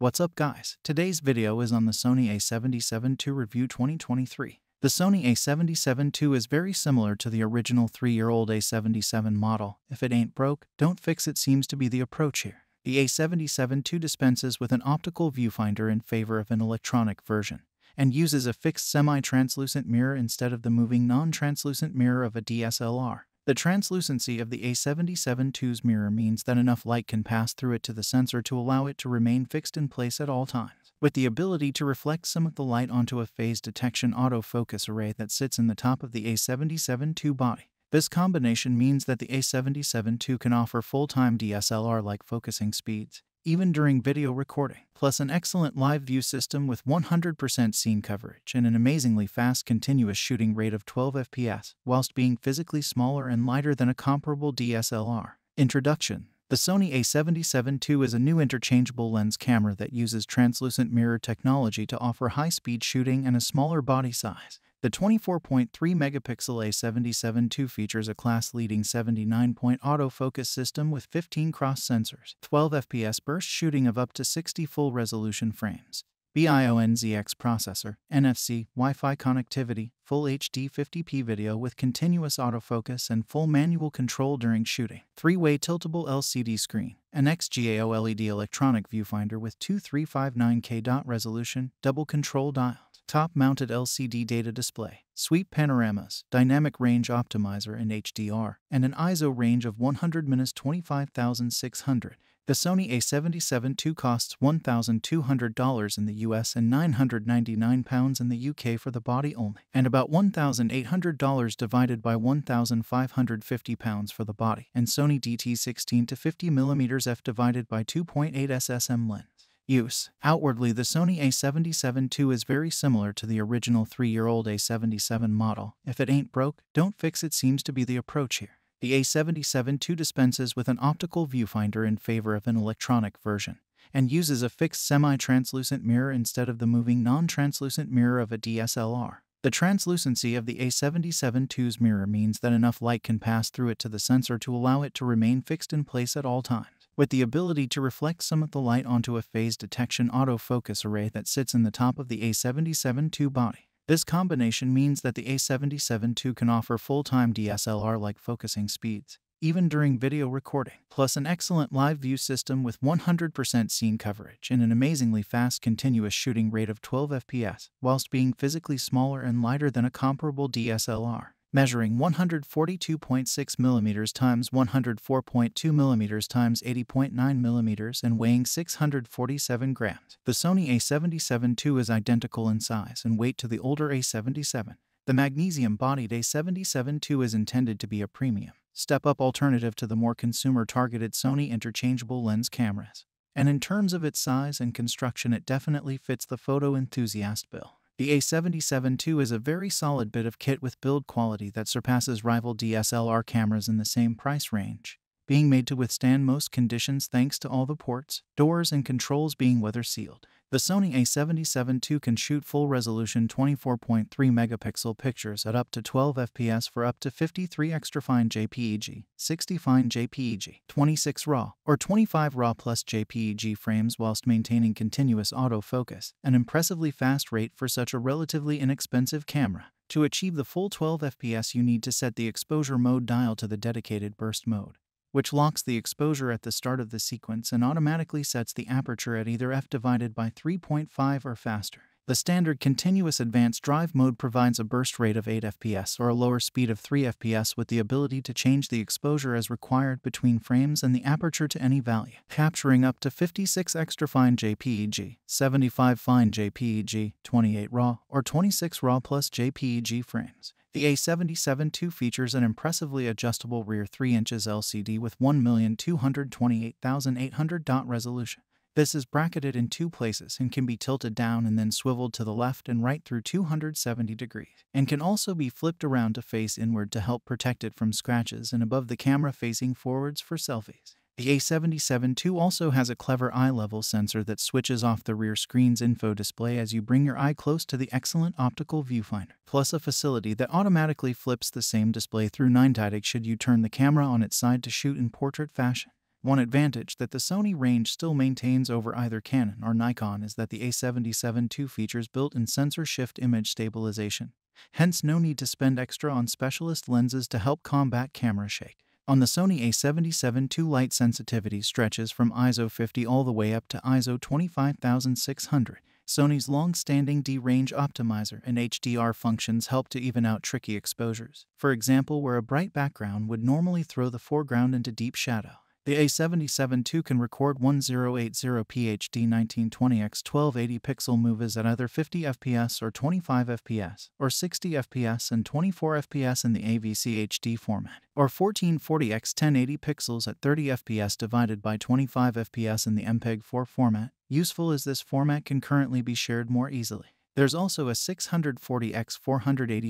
What's up guys? Today's video is on the Sony a77 II Review 2023. The Sony a77 II is very similar to the original 3-year-old a77 model. If it ain't broke, don't fix it seems to be the approach here. The a77 II dispenses with an optical viewfinder in favor of an electronic version and uses a fixed semi-translucent mirror instead of the moving non-translucent mirror of a DSLR. The translucency of the A772's mirror means that enough light can pass through it to the sensor to allow it to remain fixed in place at all times, with the ability to reflect some of the light onto a phase detection autofocus array that sits in the top of the A772 body. This combination means that the A772 can offer full-time DSLR-like focusing speeds, even during video recording, plus an excellent live view system with 100% scene coverage and an amazingly fast continuous shooting rate of 12 FPS, whilst being physically smaller and lighter than a comparable DSLR. Introduction the Sony a77 II is a new interchangeable lens camera that uses translucent mirror technology to offer high-speed shooting and a smaller body size. The 24.3 megapixel A77 II features a class-leading 79-point autofocus system with 15 cross sensors, 12 FPS burst shooting of up to 60 full resolution frames, BIONZX processor, NFC, Wi-Fi connectivity, full HD 50p video with continuous autofocus and full manual control during shooting, three-way tiltable LCD screen, an XGAO LED electronic viewfinder with 2359K dot resolution, double control dial, top-mounted LCD data display, sweep panoramas, dynamic range optimizer and HDR, and an ISO range of 100 minus 25,600. The Sony A77 II costs $1,200 in the US and £999 in the UK for the body only, and about $1,800 divided by £1,550 for the body, and Sony DT16 to 50mm f divided by 2.8 SSM lens. Use Outwardly, the Sony a77 II is very similar to the original three year old A77 model. If it ain't broke, don't fix it seems to be the approach here. The A77 II dispenses with an optical viewfinder in favor of an electronic version and uses a fixed semi-translucent mirror instead of the moving non-translucent mirror of a DSLR. The translucency of the A77 II's mirror means that enough light can pass through it to the sensor to allow it to remain fixed in place at all times with the ability to reflect some of the light onto a phase detection autofocus array that sits in the top of the A77 II body. This combination means that the A77 II can offer full-time DSLR-like focusing speeds, even during video recording, plus an excellent live view system with 100% scene coverage and an amazingly fast continuous shooting rate of 12 FPS, whilst being physically smaller and lighter than a comparable DSLR measuring 142.6 millimeters times 104.2 millimeters times 80.9 millimeters and weighing 647 grams. The Sony A77 II is identical in size and weight to the older A77. The magnesium-bodied A77 II is intended to be a premium, step-up alternative to the more consumer-targeted Sony interchangeable lens cameras. And in terms of its size and construction it definitely fits the photo enthusiast bill. The a 77 II is a very solid bit of kit with build quality that surpasses rival DSLR cameras in the same price range being made to withstand most conditions thanks to all the ports, doors, and controls being weather sealed. The Sony a77 II can shoot full resolution 24.3 megapixel pictures at up to 12 FPS for up to 53 extra fine JPEG, 60 fine JPEG, 26 RAW, or 25 RAW plus JPEG frames whilst maintaining continuous autofocus, an impressively fast rate for such a relatively inexpensive camera. To achieve the full 12 FPS you need to set the exposure mode dial to the dedicated burst mode which locks the exposure at the start of the sequence and automatically sets the aperture at either f divided by 3.5 or faster. The standard continuous advanced drive mode provides a burst rate of 8 FPS or a lower speed of 3 FPS with the ability to change the exposure as required between frames and the aperture to any value, capturing up to 56 extra fine JPEG, 75 fine JPEG, 28 RAW, or 26 RAW plus JPEG frames. The A77 II features an impressively adjustable rear 3 inches LCD with 1,228,800 dot resolution this is bracketed in two places and can be tilted down and then swiveled to the left and right through 270 degrees, and can also be flipped around to face inward to help protect it from scratches and above the camera facing forwards for selfies. The A77 II also has a clever eye level sensor that switches off the rear screen's info display as you bring your eye close to the excellent optical viewfinder, plus a facility that automatically flips the same display through 9 should you turn the camera on its side to shoot in portrait fashion. One advantage that the Sony range still maintains over either Canon or Nikon is that the a77 II features built-in sensor shift image stabilization, hence no need to spend extra on specialist lenses to help combat camera shake. On the Sony a77 II light sensitivity stretches from ISO 50 all the way up to ISO 25600. Sony's long-standing D-range optimizer and HDR functions help to even out tricky exposures. For example, where a bright background would normally throw the foreground into deep shadow, the A77 II can record 1080p HD 1920x1280 pixel movies at either 50 fps or 25 fps, or 60 fps and 24 fps in the AVC HD format, or 1440x1080 pixels at 30 fps divided by 25 fps in the MPEG-4 format. Useful as this format can currently be shared more easily. There's also a 640x480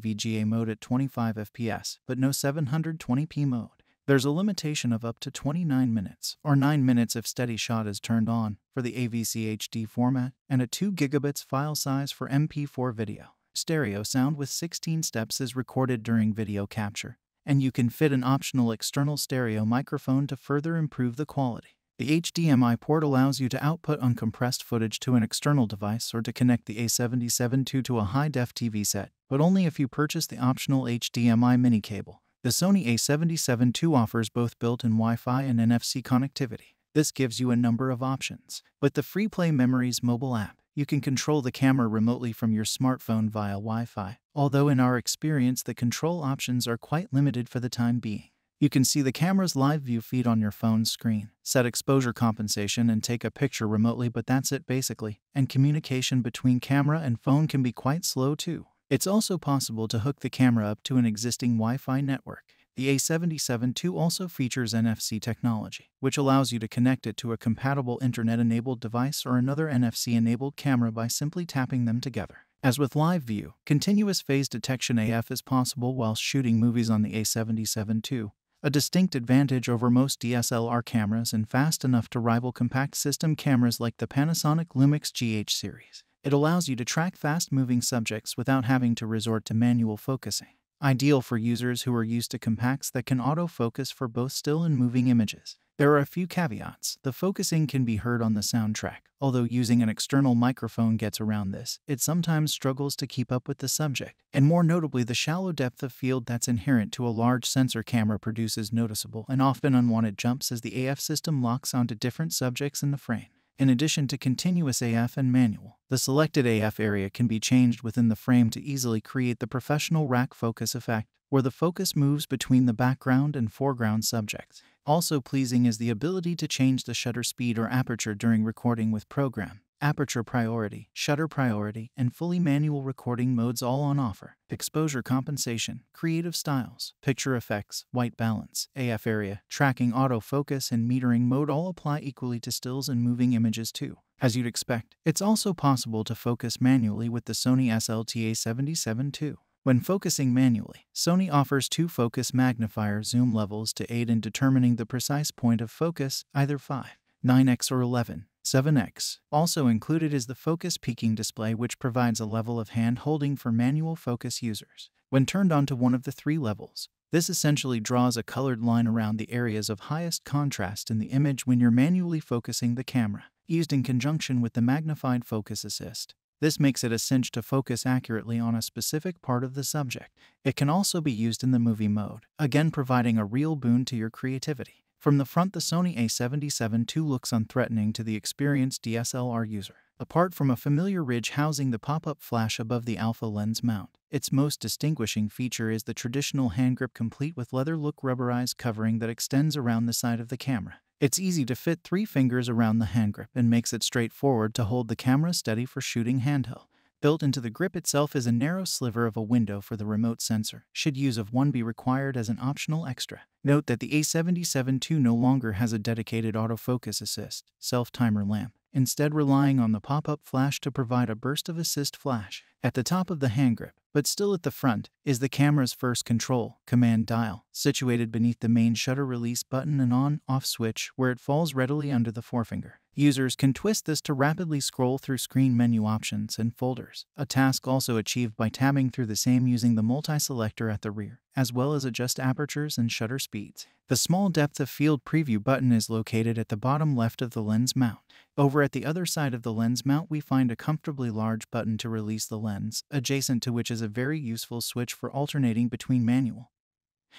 VGA mode at 25 fps, but no 720p mode. There's a limitation of up to 29 minutes, or 9 minutes if steady shot is turned on, for the AVCHD format, and a 2 gigabits file size for MP4 video. Stereo sound with 16 steps is recorded during video capture, and you can fit an optional external stereo microphone to further improve the quality. The HDMI port allows you to output uncompressed footage to an external device or to connect the A77 II to a high-def TV set, but only if you purchase the optional HDMI mini cable. The Sony a77 II offers both built-in Wi-Fi and NFC connectivity. This gives you a number of options. With the FreePlay Memories mobile app, you can control the camera remotely from your smartphone via Wi-Fi, although in our experience the control options are quite limited for the time being. You can see the camera's live view feed on your phone screen, set exposure compensation and take a picture remotely but that's it basically, and communication between camera and phone can be quite slow too. It's also possible to hook the camera up to an existing Wi-Fi network. The A77 II also features NFC technology, which allows you to connect it to a compatible internet-enabled device or another NFC-enabled camera by simply tapping them together. As with live view, continuous phase detection AF is possible while shooting movies on the A77 II, a distinct advantage over most DSLR cameras and fast enough to rival compact system cameras like the Panasonic Lumix GH series. It allows you to track fast-moving subjects without having to resort to manual focusing, ideal for users who are used to compacts that can autofocus for both still and moving images. There are a few caveats. The focusing can be heard on the soundtrack. Although using an external microphone gets around this, it sometimes struggles to keep up with the subject, and more notably the shallow depth of field that's inherent to a large sensor camera produces noticeable and often unwanted jumps as the AF system locks onto different subjects in the frame in addition to continuous AF and manual. The selected AF area can be changed within the frame to easily create the professional rack focus effect, where the focus moves between the background and foreground subjects. Also pleasing is the ability to change the shutter speed or aperture during recording with program aperture priority, shutter priority, and fully manual recording modes all on offer. Exposure compensation, creative styles, picture effects, white balance, AF area, tracking autofocus, and metering mode all apply equally to stills and moving images too. As you'd expect, it's also possible to focus manually with the Sony SLTA77 II. When focusing manually, Sony offers two focus magnifier zoom levels to aid in determining the precise point of focus, either 5, 9x or 11 7X. Also included is the focus peaking display which provides a level of hand-holding for manual focus users. When turned onto one of the three levels, this essentially draws a colored line around the areas of highest contrast in the image when you're manually focusing the camera, used in conjunction with the magnified focus assist. This makes it a cinch to focus accurately on a specific part of the subject. It can also be used in the movie mode, again providing a real boon to your creativity. From the front the Sony a77 II looks unthreatening to the experienced DSLR user. Apart from a familiar ridge housing the pop-up flash above the alpha lens mount, its most distinguishing feature is the traditional hand grip complete with leather-look rubberized covering that extends around the side of the camera. It's easy to fit three fingers around the hand grip and makes it straightforward to hold the camera steady for shooting handheld. Built into the grip itself is a narrow sliver of a window for the remote sensor, should use of one be required as an optional extra. Note that the A77 II no longer has a dedicated autofocus assist, self-timer lamp, instead relying on the pop-up flash to provide a burst of assist flash. At the top of the handgrip, but still at the front, is the camera's first control, command dial, situated beneath the main shutter release button and on-off switch where it falls readily under the forefinger. Users can twist this to rapidly scroll through screen menu options and folders, a task also achieved by tabbing through the same using the multi-selector at the rear, as well as adjust apertures and shutter speeds. The small depth of field preview button is located at the bottom left of the lens mount. Over at the other side of the lens mount we find a comfortably large button to release the lens, adjacent to which is a very useful switch for alternating between manual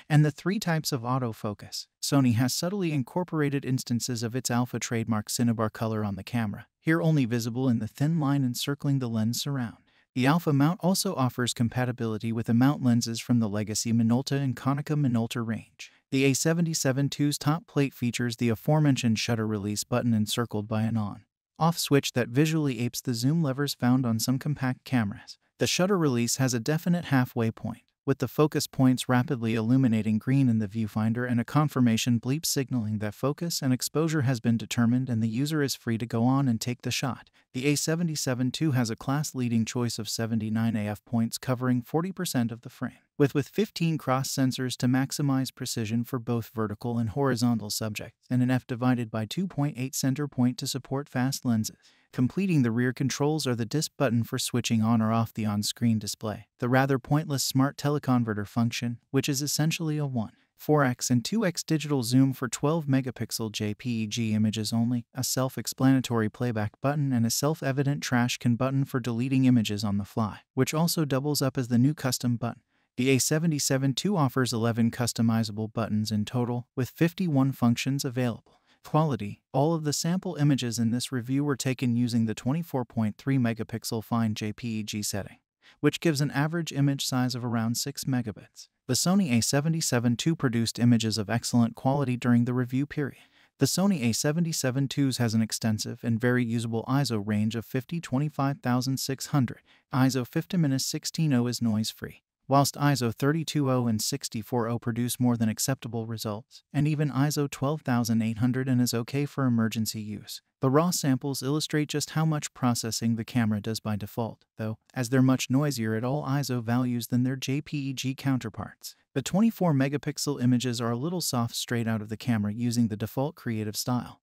and the three types of autofocus. Sony has subtly incorporated instances of its alpha trademark cinnabar color on the camera, here only visible in the thin line encircling the lens surround. The Alpha mount also offers compatibility with the mount lenses from the legacy Minolta and Konica Minolta range. The A77II's top plate features the aforementioned shutter release button encircled by an on-off switch that visually apes the zoom levers found on some compact cameras. The shutter release has a definite halfway point, with the focus points rapidly illuminating green in the viewfinder and a confirmation bleep signaling that focus and exposure has been determined and the user is free to go on and take the shot. The A77 II has a class-leading choice of 79 AF points covering 40% of the frame, with with 15 cross sensors to maximize precision for both vertical and horizontal subjects, and an f divided by 2.8 center point to support fast lenses. Completing the rear controls are the disk button for switching on or off the on-screen display, the rather pointless smart teleconverter function, which is essentially a 1. 4x and 2x digital zoom for 12 megapixel JPEG images only, a self explanatory playback button, and a self evident trash can button for deleting images on the fly, which also doubles up as the new custom button. The A77 II offers 11 customizable buttons in total, with 51 functions available. Quality All of the sample images in this review were taken using the 24.3 megapixel fine JPEG setting, which gives an average image size of around 6 megabits. The Sony a77 II produced images of excellent quality during the review period. The Sony a77 IIs has an extensive and very usable ISO range of 50 25600. ISO 50 16 is noise-free, whilst ISO 320 and 640 produce more than acceptable results, and even ISO 12800 and is okay for emergency use. The raw samples illustrate just how much processing the camera does by default, though, as they're much noisier at all ISO values than their JPEG counterparts. The 24-megapixel images are a little soft straight out of the camera using the default creative style,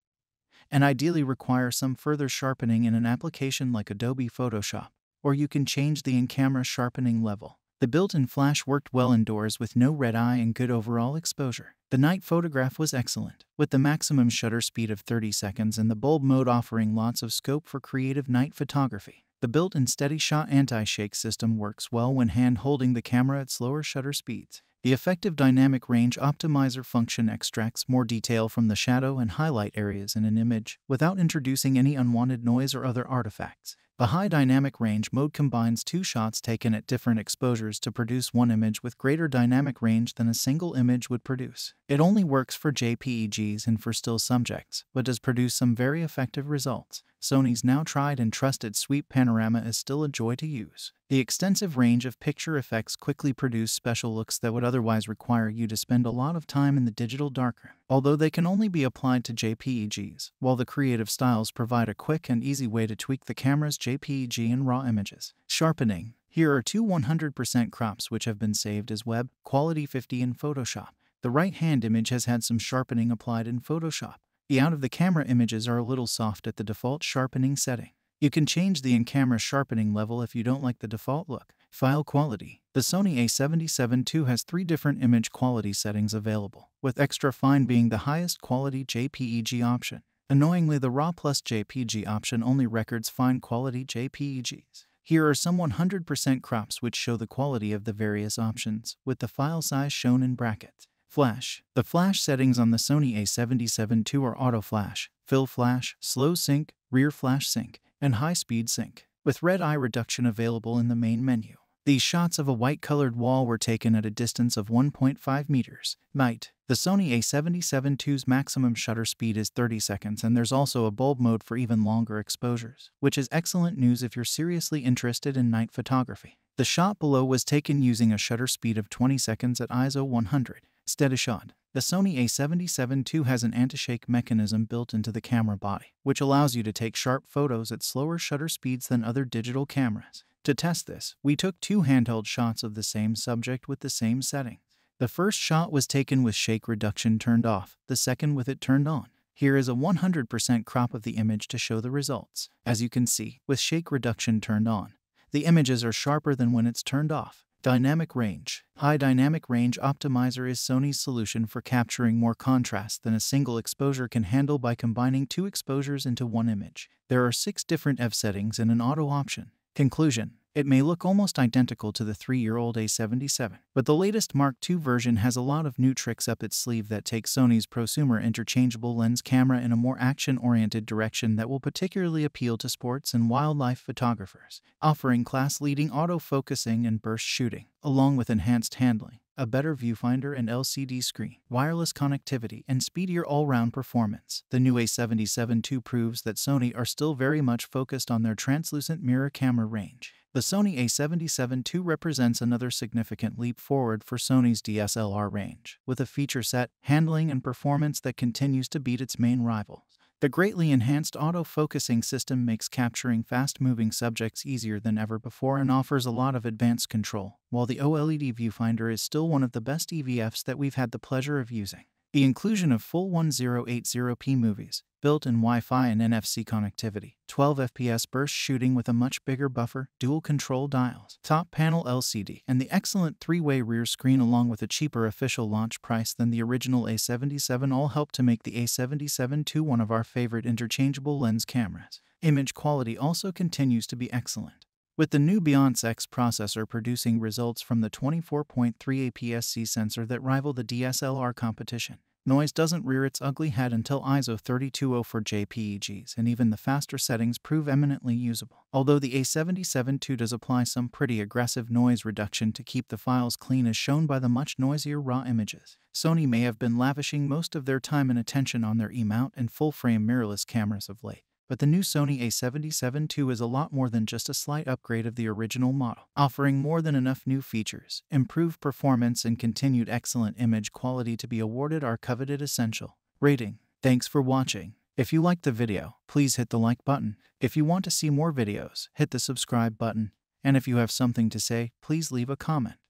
and ideally require some further sharpening in an application like Adobe Photoshop, or you can change the in-camera sharpening level. The built-in flash worked well indoors with no red eye and good overall exposure. The night photograph was excellent, with the maximum shutter speed of 30 seconds and the bulb mode offering lots of scope for creative night photography. The built-in steady shot anti-shake system works well when hand-holding the camera at slower shutter speeds. The effective dynamic range optimizer function extracts more detail from the shadow and highlight areas in an image without introducing any unwanted noise or other artifacts. The high dynamic range mode combines two shots taken at different exposures to produce one image with greater dynamic range than a single image would produce. It only works for JPEGs and for still subjects, but does produce some very effective results. Sony's now tried and trusted Sweep Panorama is still a joy to use. The extensive range of picture effects quickly produce special looks that would otherwise require you to spend a lot of time in the digital darkroom. Although they can only be applied to JPEGs, while the creative styles provide a quick and easy way to tweak the camera's JPEG and raw images. Sharpening. Here are two 100% crops which have been saved as web, quality 50 in Photoshop. The right hand image has had some sharpening applied in Photoshop. The out-of-the-camera images are a little soft at the default sharpening setting. You can change the in-camera sharpening level if you don't like the default look. File quality. The Sony a77 II has three different image quality settings available, with extra fine being the highest quality JPEG option. Annoyingly, the RAW plus JPG option only records fine quality JPEGs. Here are some 100% crops which show the quality of the various options, with the file size shown in brackets. Flash. The flash settings on the Sony a77 II are auto flash, fill flash, slow sync, rear flash sync, and high-speed sync, with red eye reduction available in the main menu. These shots of a white-colored wall were taken at a distance of 1.5 meters. Night. The Sony a77 II's maximum shutter speed is 30 seconds and there's also a bulb mode for even longer exposures, which is excellent news if you're seriously interested in night photography. The shot below was taken using a shutter speed of 20 seconds at ISO 100, Steady shot. The Sony a77 II has an anti-shake mechanism built into the camera body, which allows you to take sharp photos at slower shutter speeds than other digital cameras. To test this, we took two handheld shots of the same subject with the same setting. The first shot was taken with shake reduction turned off, the second with it turned on. Here is a 100% crop of the image to show the results. As you can see, with shake reduction turned on, the images are sharper than when it's turned off. Dynamic Range High Dynamic Range Optimizer is Sony's solution for capturing more contrast than a single exposure can handle by combining two exposures into one image. There are six different F settings and an auto option. Conclusion it may look almost identical to the 3-year-old A77, but the latest Mark II version has a lot of new tricks up its sleeve that take Sony's prosumer interchangeable lens camera in a more action-oriented direction that will particularly appeal to sports and wildlife photographers, offering class-leading auto-focusing and burst shooting, along with enhanced handling a better viewfinder and LCD screen, wireless connectivity, and speedier all-round performance. The new A77 II proves that Sony are still very much focused on their translucent mirror camera range, the Sony a77 II represents another significant leap forward for Sony's DSLR range, with a feature set, handling, and performance that continues to beat its main rivals. The greatly enhanced auto-focusing system makes capturing fast-moving subjects easier than ever before and offers a lot of advanced control, while the OLED viewfinder is still one of the best EVFs that we've had the pleasure of using. The inclusion of full 1080p movies, built-in Wi-Fi and NFC connectivity, 12 FPS burst shooting with a much bigger buffer, dual control dials, top panel LCD, and the excellent three-way rear screen along with a cheaper official launch price than the original A77 all help to make the A77 II one of our favorite interchangeable lens cameras. Image quality also continues to be excellent with the new Beyonce X processor producing results from the 24.3 APS-C sensor that rival the DSLR competition. Noise doesn't rear its ugly head until ISO 3204 for JPEGs, and even the faster settings prove eminently usable. Although the A77 II does apply some pretty aggressive noise reduction to keep the files clean as shown by the much noisier raw images. Sony may have been lavishing most of their time and attention on their E-mount and full-frame mirrorless cameras of late but the new Sony a77 II is a lot more than just a slight upgrade of the original model, offering more than enough new features, improved performance, and continued excellent image quality to be awarded our coveted essential rating. Thanks for watching. If you liked the video, please hit the like button. If you want to see more videos, hit the subscribe button. And if you have something to say, please leave a comment.